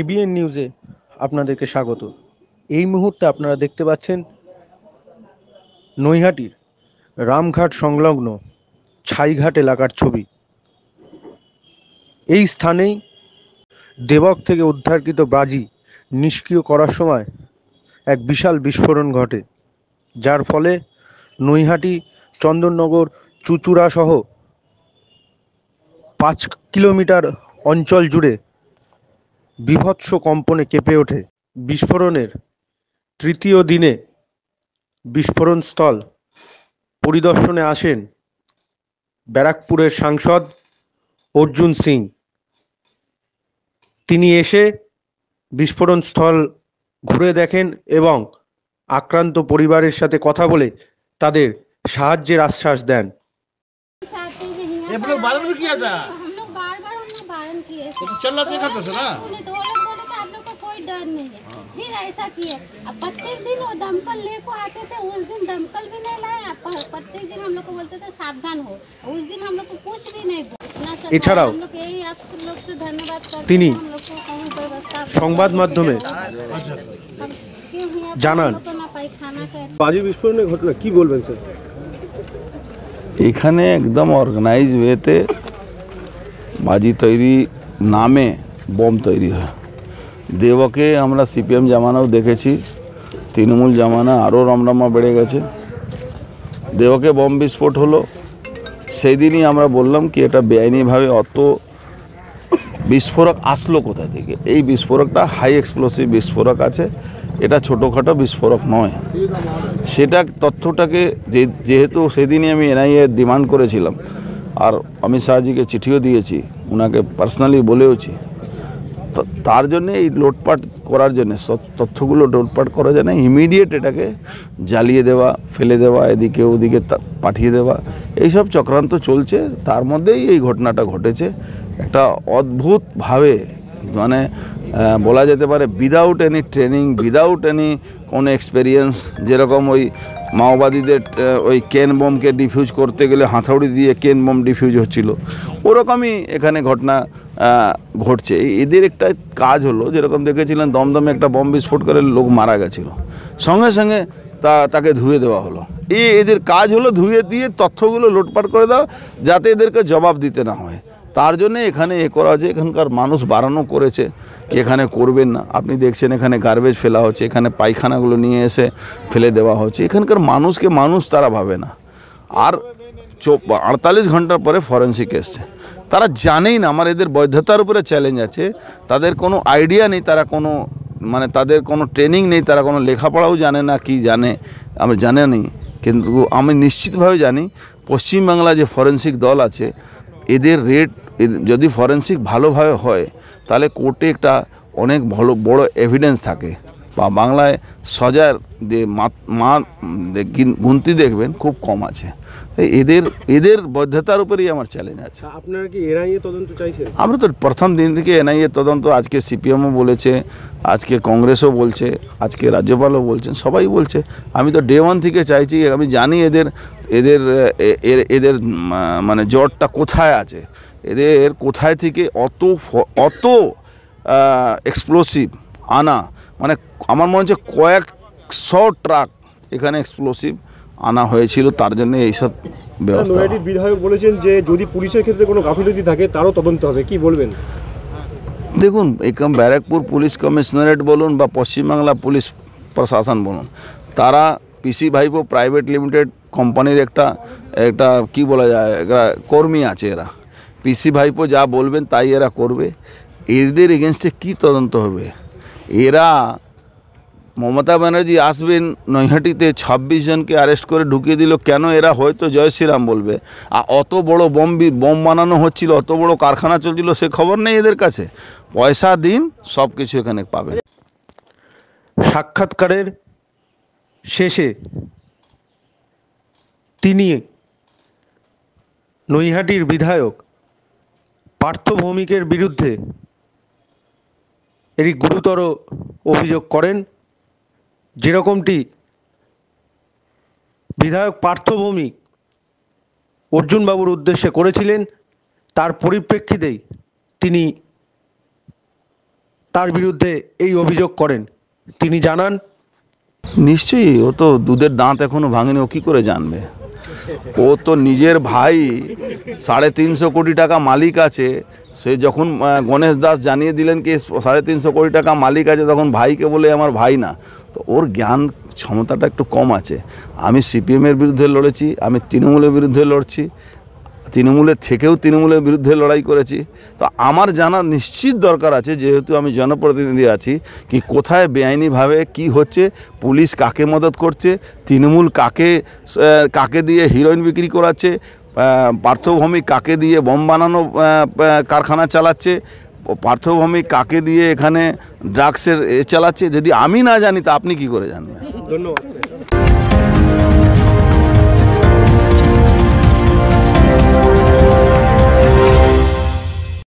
ABN নিউজে আপনাদেরকে স্বাগত এই মুহূর্তে আপনারা দেখতে পাচ্ছেন নৈহাটির রামঘাট সংলগ্ন ছাইঘাট এলাকার ছবি এই স্থানেই দেবক থেকে উদ্ধারকৃত বাজি নিষ্ক্রিয় করার সময় এক বিশাল বিস্ফোরণ ঘটে যার ফলে নৈহাটি চন্দননগর চুচুড়া সহ পাঁচ কিলোমিটার অঞ্চল জুড়ে বিভৎস কম্পনে কেঁপে ওঠে বিস্ফোরণের তৃতীয় দিনে বিস্ফোরণস্থল পরিদর্শনে আসেন ব্যারাকপুরের সাংসদ অর্জুন সিং তিনি এসে বিস্ফোরণস্থল ঘুরে দেখেন এবং আক্রান্ত পরিবারের সাথে কথা বলে তাদের সাহায্যের আশ্বাস দেন तो चिल्लाते करते से ना फिर ऐसा किए अब प्रत्येक दिन वो दमकल लेको आते थे उस दिन दमकल भी नहीं लाए प्रत्येक दिन हम लोग को बोलते थे सावधान हो उस दिन हम लोग को कुछ भी नहीं এছাড়াও তিনি সংবাদ মাধ্যমে জানান বাজি বিস্ফোরণের ঘটনা কি বলবেন স্যার এখানে একদম অর্গানাইজ ওয়েতে বাজি তৈরি নামে বোম তৈরি হয় দেবকে আমরা সিপিএম জামানাও দেখেছি তৃণমূল জামানা আরও রমরমা বেড়ে গেছে দেবকে বোম বিস্ফোট হলো সেই দিনই আমরা বললাম কি এটা বেআইনিভাবে অত বিস্ফোরক আসলো কোথা থেকে এই বিস্ফোরকটা হাই এক্সপ্লোসিভ বিস্ফোরক আছে এটা ছোটোখাটো বিস্ফোরক নয় সেটা তথ্যটাকে যেহেতু সেদিনই আমি এনআইএ ডিমান্ড করেছিলাম আর অমিত শাহজিকে চিঠিও দিয়েছি ওনাকে পার্সোনালি বলেওছি তার জন্য এই লোটপাট করার জন্য তথ্যগুলো লোটপাট করার জন্য ইমিডিয়েট এটাকে জ্বালিয়ে দেওয়া ফেলে দেওয়া এদিকে ওদিকে পাঠিয়ে দেওয়া এইসব চক্রান্ত চলছে তার মধ্যেই এই ঘটনাটা ঘটেছে একটা অদ্ভুতভাবে মানে বলা যেতে পারে without any training without any কোনো এক্সপেরিয়েন্স যেরকম ওই মাওবাদীদের ওই কেন বোমকে ডিফিউজ করতে গেলে হাতাউড়ি দিয়ে কেন বোম ডিফিউজ হচ্ছিল ওরকমই এখানে ঘটনা ঘটছে এদের একটা কাজ হলো যেরকম দেখেছিলেন দমদমে একটা বোম বিস্ফোট করে লোক মারা গেছিল সঙ্গে সঙ্গে তা তাকে ধুয়ে দেওয়া হলো এ এদের কাজ হলো ধুয়ে দিয়ে তথ্যগুলো লোটপাট করে দাও যাতে এদেরকে জবাব দিতে না হয় তার জন্য এখানে এ করা হয়েছে এখানকার মানুষ বাড়ানো করেছে কি এখানে করবেন না আপনি দেখছেন এখানে গার্বেজ ফেলা হচ্ছে এখানে পায়খানাগুলো নিয়ে এসে ফেলে দেওয়া হচ্ছে এখানকার মানুষকে মানুষ তারা ভাবে না আর আটতাল্লিশ ঘন্টার পরে ফরেন্সিক এসছে তারা জানেই না আমার এদের বৈধতার উপরে চ্যালেঞ্জ আছে তাদের কোনো আইডিয়া নেই তারা কোনো মানে তাদের কোনো ট্রেনিং নেই তারা কোনো লেখাপড়াও জানে না কি জানে আমি জানে নি কিন্তু আমি নিশ্চিতভাবে জানি পশ্চিমবাংলা যে ফরেন্সিক দল আছে এদের রেট যদি ফরেন্সিক ভালোভাবে হয় তাহলে কোর্টে একটা অনেক ভালো বড় এভিডেন্স থাকে বা বাংলায় সজার যে মা গুনতি দেখবেন খুব কম আছে এদের এদের বৈধতার উপরেই আমার চ্যালেঞ্জ আছে আপনারা কি এনআইএ তদন্ত চাইছেন আমরা তো প্রথম দিন থেকে এনআইএ তদন্ত আজকে সিপিএমও বলেছে আজকে কংগ্রেসও বলছে আজকে রাজ্যপালও বলছেন সবাই বলছে আমি তো ডে ওয়ান থেকে চাইছি আমি জানি এদের এদের এদের মানে জ্বরটা কোথায় আছে এদের কোথায় থেকে অত অত এক্সপ্লোসিভ আনা মানে আমার মনে হচ্ছে কয়েকশো ট্রাক এখানে এক্সপ্লোসিভ আনা হয়েছিল তার জন্য এইসব ব্যবস্থা বিধায়ক বলেছেন যে যদি পুলিশের ক্ষেত্রে কোনো গাফিলতি থাকে তারও তদন্ত হবে কি বলবেন দেখুন একম ব্যারাকপুর পুলিশ কমিশনারেট বলুন বা পশ্চিমবাংলা পুলিশ প্রশাসন বলুন তারা পিসি ভাইপো প্রাইভেট লিমিটেড কোম্পানির একটা একটা কি বলা যায় কর্মী আছে এরা পিসি ভাইপো যা বলবেন তাই এরা করবে এদের এগেনস্টে কি তদন্ত হবে এরা মমতা ব্যানার্জি আসবেন নৈহাটিতে ২৬ জনকে অ্যারেস্ট করে ঢুকিয়ে দিল কেন এরা হয়তো জয় শ্রীরাম বলবে আর অত বড় বম বম বানানো হচ্ছিল অত বড় কারখানা চলছিল সে খবর নেই এদের কাছে পয়সা দিন সব কিছু এখানে পাবে সাক্ষাৎকারের শেষে তিনি নৈহাটির বিধায়ক পার্থ ভৌমিকের বিরুদ্ধে এরই গুরুতর অভিযোগ করেন যেরকমটি বিধায়ক পার্থ ভৌমিক অর্জুনবাবুর উদ্দেশ্যে করেছিলেন তার পরিপ্রেক্ষিতেই তিনি তার বিরুদ্ধে এই অভিযোগ করেন তিনি জানান নিশ্চয়ই ও তো দুধের দাঁত এখনও ভাঙেনি ও কী করে জানবে ও তো নিজের ভাই সাড়ে তিনশো কোটি টাকা মালিক আছে সে যখন গণেশ দাস জানিয়ে দিলেন কি সাড়ে তিনশো কোটি টাকা মালিক আছে তখন ভাইকে বলে আমার ভাই না তো ওর জ্ঞান ক্ষমতাটা একটু কম আছে আমি সিপিএমের বিরুদ্ধে লড়েছি আমি তৃণমূলের বিরুদ্ধে লড়ছি তৃণমূলের থেকেও তৃণমূলের বিরুদ্ধে লড়াই করেছি তো আমার জানা নিশ্চিত দরকার আছে যেহেতু আমি জনপ্রতিনিধি আছি কি কোথায় বেআইনিভাবে কি হচ্ছে পুলিশ কাকে মদত করছে তৃণমূল কাকে কাকে দিয়ে হিরোইন বিক্রি করাচ্ছে পার্থভূমি কাকে দিয়ে বোম বানানো কারখানা চালাচ্ছে পার্থভূমি কাকে দিয়ে এখানে ড্রাগসের এ চালাচ্ছে যদি আমি না জানি তা আপনি কি করে জানবেন ধন্যবাদ